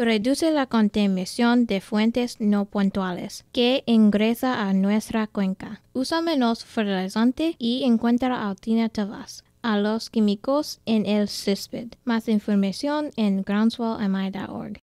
Reduce la contaminación de fuentes no puntuales que ingresa a nuestra cuenca. Usa menos fertilizante y encuentra alternativas a los químicos en el césped. Más información en groundswellmi.org.